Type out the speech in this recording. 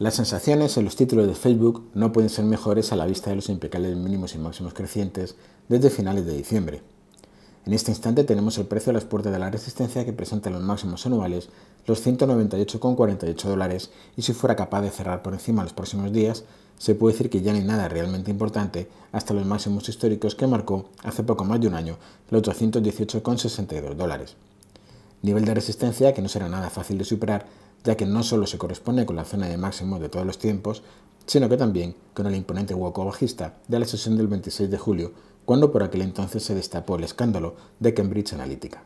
Las sensaciones en los títulos de Facebook no pueden ser mejores a la vista de los impecables mínimos y máximos crecientes desde finales de diciembre. En este instante tenemos el precio de las puertas de la resistencia que presenta los máximos anuales, los 198,48 dólares, y si fuera capaz de cerrar por encima los próximos días, se puede decir que ya no hay nada realmente importante hasta los máximos históricos que marcó hace poco más de un año, los 218,62 dólares. Nivel de resistencia que no será nada fácil de superar ya que no solo se corresponde con la zona de máximo de todos los tiempos, sino que también con el imponente hueco bajista de la sesión del 26 de julio, cuando por aquel entonces se destapó el escándalo de Cambridge Analytica.